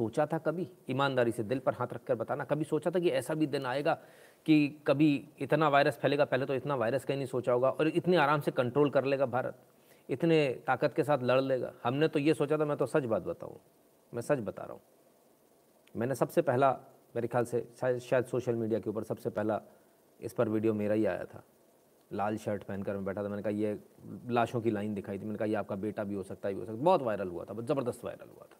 सोचा था कभी ईमानदारी से दिल पर हाथ रखकर बताना कभी सोचा था कि ऐसा भी दिन आएगा कि कभी इतना वायरस फैलेगा पहले तो इतना वायरस कहीं नहीं सोचा होगा और इतने आराम से कंट्रोल कर लेगा भारत इतने ताकत के साथ लड़ लेगा हमने तो ये सोचा था मैं तो सच बात बताऊँ मैं सच बता रहा हूँ मैंने सबसे पहला मेरे ख्याल से शायद शायद सोशल मीडिया के ऊपर सबसे पहला इस पर वीडियो मेरा ही आया था लाल शर्ट पहनकर मैं बैठा था मैंने कहा ये लाशों की लाइन दिखाई थी मैंने कहा ये आपका बेटा भी हो सकता है भी हो सकता बहुत वायरल हुआ था बहुत ज़बरदस्त वायरल हुआ था